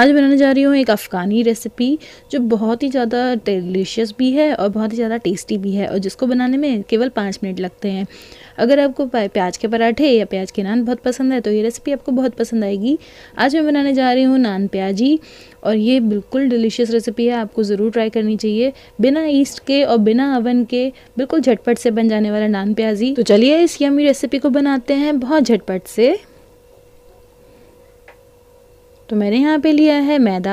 आज बनाने जा रही हूँ एक अफ़गानी रेसिपी जो बहुत ही ज़्यादा डिलीशियस भी है और बहुत ही ज़्यादा टेस्टी भी है और जिसको बनाने में केवल पाँच मिनट लगते हैं अगर आपको प्याज के पराठे या प्याज के नान बहुत पसंद है तो ये रेसिपी आपको बहुत पसंद आएगी आज मैं बनाने जा रही हूँ नान प्याजी और ये बिल्कुल डिलीशियस रेसिपी है आपको ज़रूर ट्राई करनी चाहिए बिना ईस्ट के और बिना अवन के बिल्कुल झटपट से बन जाने वाला नान प्याजी तो चलिए इस यमी रेसिपी को बनाते हैं बहुत झटपट से तो मैंने यहाँ पे लिया है मैदा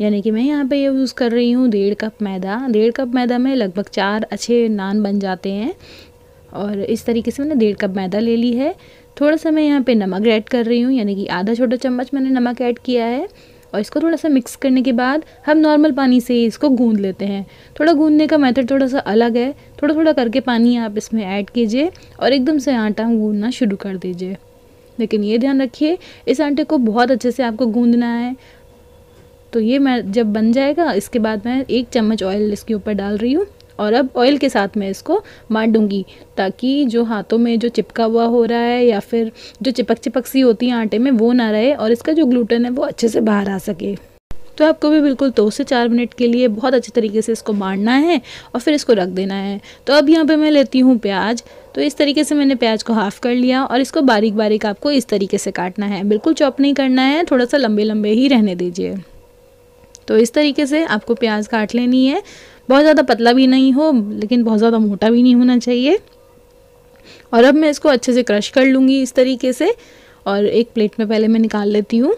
यानी कि मैं यहाँ पे यूज़ कर रही हूँ डेढ़ कप मैदा डेढ़ कप मैदा में लगभग चार अच्छे नान बन जाते हैं और इस तरीके से मैंने डेढ़ कप मैदा ले ली है थोड़ा सा मैं यहाँ पे नमक ऐड कर रही हूँ यानी कि आधा छोटा चम्मच मैंने नमक ऐड किया है और इसको थोड़ा सा मिक्स करने के बाद हम नॉर्मल पानी से इसको गूंद लेते हैं थोड़ा गूंदने का मेथड थोड़ा सा अलग है थोड़ा थोड़ा करके पानी आप इसमें ऐड कीजिए और एकदम से आटा गूंदना शुरू कर दीजिए लेकिन ये ध्यान रखिए इस आटे को बहुत अच्छे से आपको गूंदना है तो ये मैं जब बन जाएगा इसके बाद मैं एक चम्मच ऑयल इसके ऊपर डाल रही हूँ और अब ऑयल के साथ मैं इसको मार दूँगी ताकि जो हाथों में जो चिपका हुआ हो रहा है या फिर जो चिपक चिपक सी होती है आटे में वो ना रहे और इसका जो ग्लूटन है वो अच्छे से बाहर आ सके तो आपको भी बिल्कुल दो से चार मिनट के लिए बहुत अच्छे तरीके से इसको मारना है और फिर इसको रख देना है तो अब यहाँ पे मैं लेती हूँ प्याज तो इस तरीके से मैंने प्याज को हाफ़ कर लिया और इसको बारीक बारीक आपको इस तरीके से काटना है बिल्कुल चॉप नहीं करना है थोड़ा सा लंबे लंबे ही रहने दीजिए तो इस तरीके से आपको प्याज काट लेनी है बहुत ज़्यादा पतला भी नहीं हो लेकिन बहुत ज़्यादा मोटा भी नहीं होना चाहिए और अब मैं इसको अच्छे से क्रश कर लूँगी इस तरीके से और एक प्लेट में पहले मैं निकाल लेती हूँ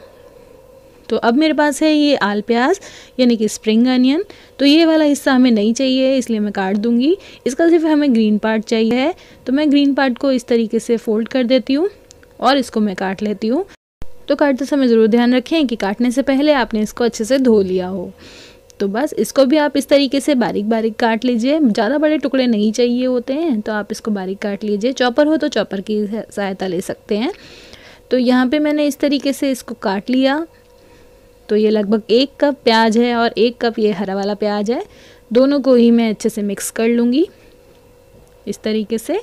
तो अब मेरे पास है ये आल प्याज यानी कि स्प्रिंग अनियन तो ये वाला हिस्सा हमें नहीं चाहिए इसलिए मैं काट दूंगी इसका सिर्फ हमें ग्रीन पार्ट चाहिए है तो मैं ग्रीन पार्ट को इस तरीके से फोल्ड कर देती हूँ और इसको मैं काट लेती हूँ तो काटते समय ज़रूर ध्यान रखें कि काटने से पहले आपने इसको अच्छे से धो लिया हो तो बस इसको भी आप इस तरीके से बारीक बारीक काट लीजिए ज़्यादा बड़े टुकड़े नहीं चाहिए होते हैं तो आप इसको बारीक काट लीजिए चॉपर हो तो चॉपर की सहायता ले सकते हैं तो यहाँ पे मैंने इस तरीके से इसको काट लिया तो ये लगभग एक कप प्याज है और एक कप ये हरा वाला प्याज है दोनों को ही मैं अच्छे से मिक्स कर लूँगी इस तरीके से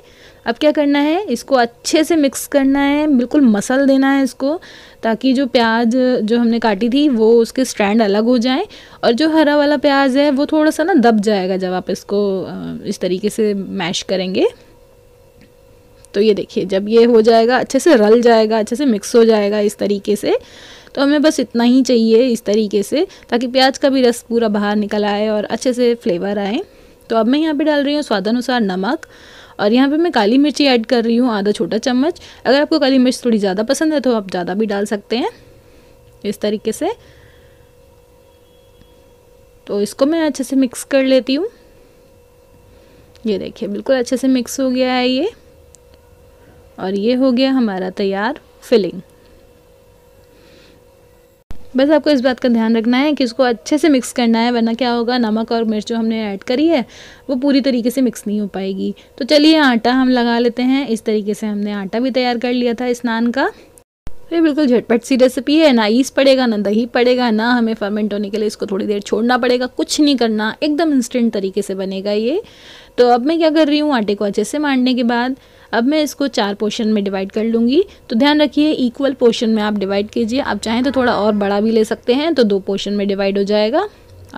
अब क्या करना है इसको अच्छे से मिक्स करना है बिल्कुल मसल देना है इसको ताकि जो प्याज जो हमने काटी थी वो उसके स्टैंड अलग हो जाए और जो हरा वाला प्याज है वो थोड़ा सा ना दब जाएगा जब आप इसको इस तरीके से मैश करेंगे तो ये देखिए जब ये हो जाएगा अच्छे से रल जाएगा अच्छे से मिक्स हो जाएगा इस तरीके से तो हमें बस इतना ही चाहिए इस तरीके से ताकि प्याज का भी रस पूरा बाहर निकल आए और अच्छे से फ्लेवर आए तो अब मैं यहाँ पर डाल रही हूँ स्वादानुसार नमक और यहाँ पे मैं काली मिर्ची ऐड कर रही हूँ आधा छोटा चम्मच अगर आपको काली मिर्च थोड़ी ज़्यादा पसंद है तो आप ज़्यादा भी डाल सकते हैं इस तरीके से तो इसको मैं अच्छे से मिक्स कर लेती हूँ ये देखिए बिल्कुल अच्छे से मिक्स हो गया है ये और ये हो गया हमारा तैयार फिलिंग बस आपको इस बात का ध्यान रखना है कि इसको अच्छे से मिक्स करना है वरना क्या होगा नमक और मिर्च जो हमने ऐड करी है वो पूरी तरीके से मिक्स नहीं हो पाएगी तो चलिए आटा हम लगा लेते हैं इस तरीके से हमने आटा भी तैयार कर लिया था स्नान का ये बिल्कुल झटपट सी रेसिपी है ना ईस पड़ेगा ना दही पड़ेगा ना हमें फर्मेंट होने के लिए इसको थोड़ी देर छोड़ना पड़ेगा कुछ नहीं करना एकदम इंस्टेंट तरीके से बनेगा ये तो अब मैं क्या कर रही हूँ आटे को अच्छे से मारने के बाद अब मैं इसको चार पोर्शन में डिवाइड कर लूँगी तो ध्यान रखिए इक्वल पोर्शन में आप डिवाइड कीजिए आप चाहें तो थोड़ा और बड़ा भी ले सकते हैं तो दो पोर्शन में डिवाइड हो जाएगा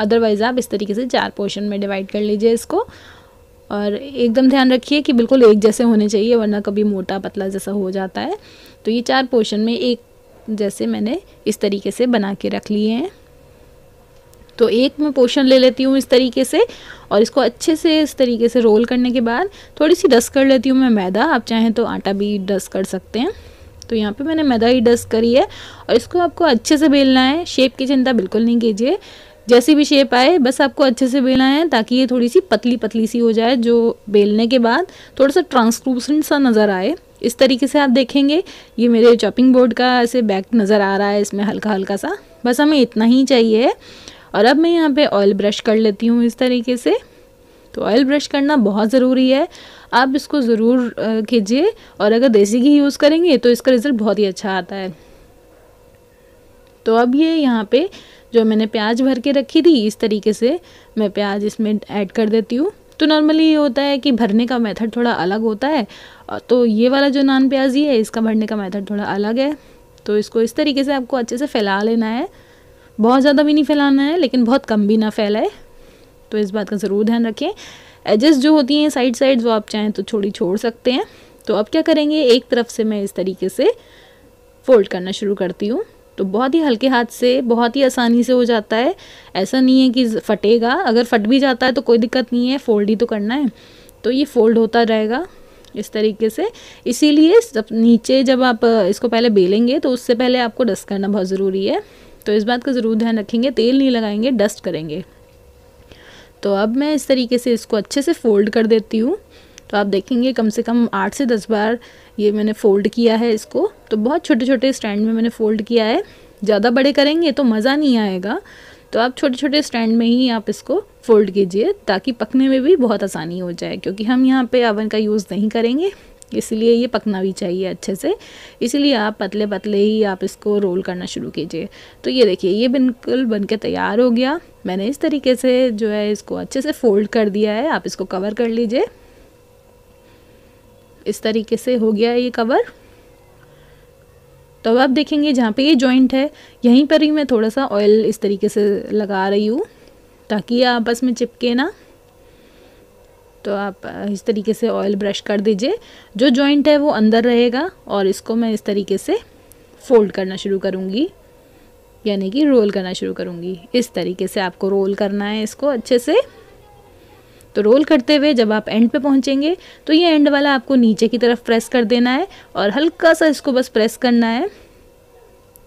अदरवाइज़ आप इस तरीके से चार पोर्शन में डिवाइड कर लीजिए इसको और एकदम ध्यान रखिए कि बिल्कुल एक जैसे होने चाहिए वरना कभी मोटा पतला जैसा हो जाता है तो ये चार पोर्शन में एक जैसे मैंने इस तरीके से बना के रख लिए हैं तो एक मैं पोशन ले लेती हूँ इस तरीके से और इसको अच्छे से इस तरीके से रोल करने के बाद थोड़ी सी डस्ट कर लेती हूँ मैं मैदा आप चाहें तो आटा भी डस्ट कर सकते हैं तो यहाँ पे मैंने मैदा ही डस्ट करी है और इसको आपको अच्छे से बेलना है शेप की चिंता बिल्कुल नहीं कीजिए जैसी भी शेप आए बस आपको अच्छे से बेलना है ताकि ये थोड़ी सी पतली पतली सी हो जाए जो बेलने के बाद थोड़ा सा ट्रांसक्रूसेंट सा नज़र आए इस तरीके से आप देखेंगे ये मेरे चॉपिंग बोर्ड का ऐसे बैक नज़र आ रहा है इसमें हल्का हल्का सा बस हमें इतना ही चाहिए और अब मैं यहाँ पे ऑयल ब्रश कर लेती हूँ इस तरीके से तो ऑयल ब्रश करना बहुत ज़रूरी है आप इसको ज़रूर कीजिए और अगर देसी घी यूज़ करेंगे तो इसका रिज़ल्ट बहुत ही अच्छा आता है तो अब ये यहाँ पे जो मैंने प्याज भर के रखी थी इस तरीके से मैं प्याज इसमें ऐड कर देती हूँ तो नॉर्मली ये होता है कि भरने का मेथड थोड़ा अलग होता है तो ये वाला जो नान प्याजी है इसका भरने का मेथड थोड़ा अलग है तो इसको इस तरीके से आपको अच्छे से फैला लेना है बहुत ज़्यादा भी नहीं फैलाना है लेकिन बहुत कम भी ना फैलाए तो इस बात का ज़रूर ध्यान रखें एजेस जो होती हैं साइड साइड वो आप चाहें तो छोड़ी छोड़ सकते हैं तो अब क्या करेंगे एक तरफ से मैं इस तरीके से फोल्ड करना शुरू करती हूँ तो बहुत ही हल्के हाथ से बहुत ही आसानी से हो जाता है ऐसा नहीं है कि फटेगा अगर फट भी जाता है तो कोई दिक्कत नहीं है फोल्ड ही तो करना है तो ये फोल्ड होता रहेगा इस तरीके से इसीलिए जब नीचे जब आप इसको पहले बेलेंगे तो उससे पहले आपको डस्ट करना बहुत ज़रूरी है तो इस बात का ज़रूर ध्यान रखेंगे तेल नहीं लगाएंगे डस्ट करेंगे तो अब मैं इस तरीके से इसको अच्छे से फोल्ड कर देती हूँ तो आप देखेंगे कम से कम आठ से दस बार ये मैंने फ़ोल्ड किया है इसको तो बहुत छोटे छोटे स्टैंड में मैंने फ़ोल्ड किया है ज़्यादा बड़े करेंगे तो मज़ा नहीं आएगा तो आप छोटे छोटे स्टैंड में ही आप इसको फ़ोल्ड कीजिए ताकि पकने में भी बहुत आसानी हो जाए क्योंकि हम यहाँ पे अवन का यूज़ नहीं करेंगे इसलिए ये पकना भी चाहिए अच्छे से इसलिए आप पतले पतले ही आप इसको रोल करना शुरू कीजिए तो ये देखिए ये बिल्कुल बन के तैयार हो गया मैंने इस तरीके से जो है इसको अच्छे से फोल्ड कर दिया है आप इसको कवर कर लीजिए इस तरीके से हो गया है ये कवर तो अब आप देखेंगे जहाँ पे ये जॉइंट है यहीं पर ही मैं थोड़ा सा ऑयल इस तरीके से लगा रही हूँ ताकि ये आपस में चिपके ना तो आप इस तरीके से ऑयल ब्रश कर दीजिए जो जॉइंट है वो अंदर रहेगा और इसको मैं इस तरीके से फोल्ड करना शुरू करूँगी यानी कि रोल करना शुरू करूँगी इस तरीके से आपको रोल करना है इसको अच्छे से तो रोल करते हुए जब आप एंड पे पहुँचेंगे तो ये एंड वाला आपको नीचे की तरफ प्रेस कर देना है और हल्का सा इसको बस प्रेस करना है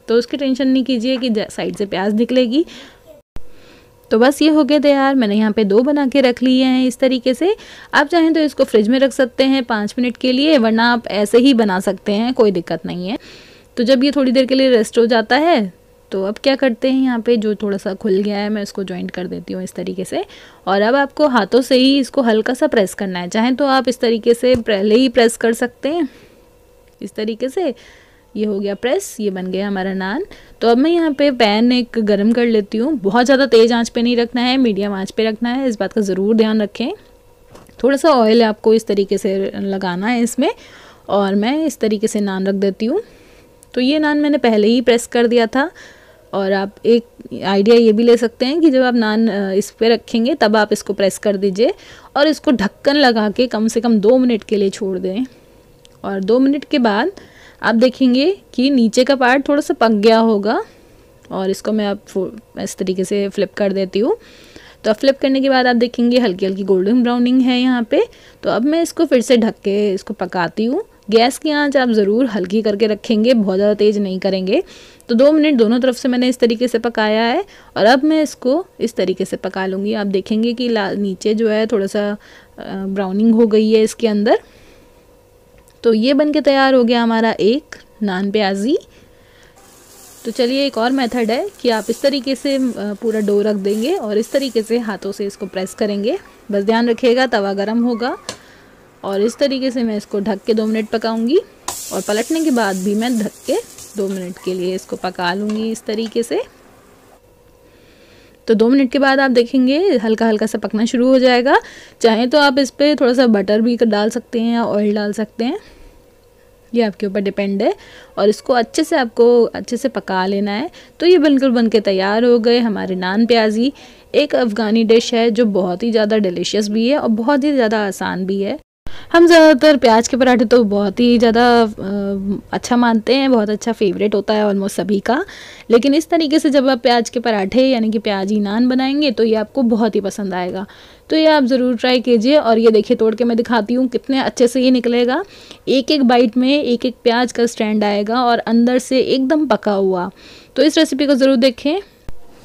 तो उसकी टेंशन नहीं कीजिए कि साइड से प्याज निकलेगी तो बस ये हो गए तैयार मैंने यहाँ पे दो बना के रख लिए हैं इस तरीके से आप चाहें तो इसको फ्रिज में रख सकते हैं पाँच मिनट के लिए वरना आप ऐसे ही बना सकते हैं कोई दिक्कत नहीं है तो जब ये थोड़ी देर के लिए रेस्ट हो जाता है तो अब क्या करते हैं यहाँ पे जो थोड़ा सा खुल गया है मैं उसको ज्वाइंट कर देती हूँ इस तरीके से और अब आपको हाथों से ही इसको हल्का सा प्रेस करना है चाहें तो आप इस तरीके से पहले ही प्रेस कर सकते हैं इस तरीके से ये हो गया प्रेस ये बन गया हमारा नान तो अब मैं यहाँ पे पैन एक गरम कर लेती हूँ बहुत ज़्यादा तेज़ आंच पे नहीं रखना है मीडियम आंच पे रखना है इस बात का ज़रूर ध्यान रखें थोड़ा सा ऑयल आपको इस तरीके से लगाना है इसमें और मैं इस तरीके से नान रख देती हूँ तो ये नान मैंने पहले ही प्रेस कर दिया था और आप एक आइडिया ये भी ले सकते हैं कि जब आप नान इस पर रखेंगे तब आप इसको प्रेस कर दीजिए और इसको ढक्कन लगा के कम से कम दो मिनट के लिए छोड़ दें और दो मिनट के बाद आप देखेंगे कि नीचे का पार्ट थोड़ा सा पक गया होगा और इसको मैं आप इस तरीके से फ्लिप कर देती हूँ तो अब फ्लिप करने के बाद आप देखेंगे हल्की हल्की गोल्डन ब्राउनिंग है यहाँ पे तो अब मैं इसको फिर से ढक के इसको पकाती हूँ गैस की आंच आप ज़रूर हल्की करके रखेंगे बहुत ज़्यादा तेज़ नहीं करेंगे तो दो मिनट दोनों तरफ से मैंने इस तरीके से पकाया है और अब मैं इसको इस तरीके से पका लूँगी आप देखेंगे कि नीचे जो है थोड़ा सा ब्राउनिंग हो गई है इसके अंदर तो ये बन के तैयार हो गया हमारा एक नान प्याजी तो चलिए एक और मेथड है कि आप इस तरीके से पूरा डो रख देंगे और इस तरीके से हाथों से इसको प्रेस करेंगे बस ध्यान रखिएगा तवा गर्म होगा और इस तरीके से मैं इसको ढक के दो मिनट पकाऊंगी और पलटने के बाद भी मैं ढक के दो मिनट के लिए इसको पका लूँगी इस तरीके से तो दो मिनट के बाद आप देखेंगे हल्का हल्का सा पकना शुरू हो जाएगा चाहें तो आप इस पर थोड़ा सा बटर भी डाल सकते हैं या ऑयल डाल सकते हैं ये आपके ऊपर डिपेंड है और इसको अच्छे से आपको अच्छे से पका लेना है तो ये बिल्कुल बन के तैयार हो गए हमारे नान प्याजी एक अफ़गानी डिश है जो बहुत ही ज़्यादा डिलीशियस भी है और बहुत ही ज़्यादा आसान भी है हम ज़्यादातर प्याज के पराठे तो बहुत ही ज़्यादा अच्छा मानते हैं बहुत अच्छा फेवरेट होता है ऑलमोस्ट सभी का लेकिन इस तरीके से जब आप प्याज के पराठे यानी कि प्याज ही नान बनाएंगे तो ये आपको बहुत ही पसंद आएगा तो ये आप ज़रूर ट्राई कीजिए और ये देखिए तोड़ के मैं दिखाती हूँ कितने अच्छे से ये निकलेगा एक एक बाइट में एक एक प्याज का स्टैंड आएगा और अंदर से एकदम पका हुआ तो इस रेसिपी को ज़रूर देखें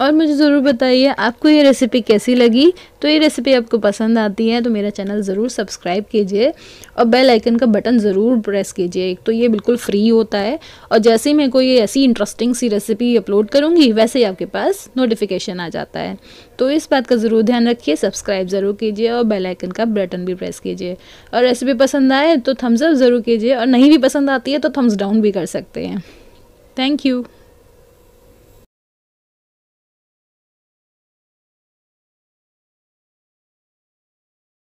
और मुझे ज़रूर बताइए आपको ये रेसिपी कैसी लगी तो ये रेसिपी आपको पसंद आती है तो मेरा चैनल ज़रूर सब्सक्राइब कीजिए और बेल आइकन का बटन ज़रूर प्रेस कीजिए एक तो ये बिल्कुल फ्री होता है और जैसे ही मैं कोई ऐसी इंटरेस्टिंग सी रेसिपी अपलोड करूँगी वैसे ही आपके पास नोटिफिकेशन आ जाता है तो इस बात का ज़रूर ध्यान रखिए सब्सक्राइब ज़रूर कीजिए और बेल आइकन का बटन भी प्रेस कीजिए और रेसिपी पसंद आए तो थम्स अप ज़रूर कीजिए और नहीं भी पसंद आती है तो थम्स डाउन भी कर सकते हैं थैंक यू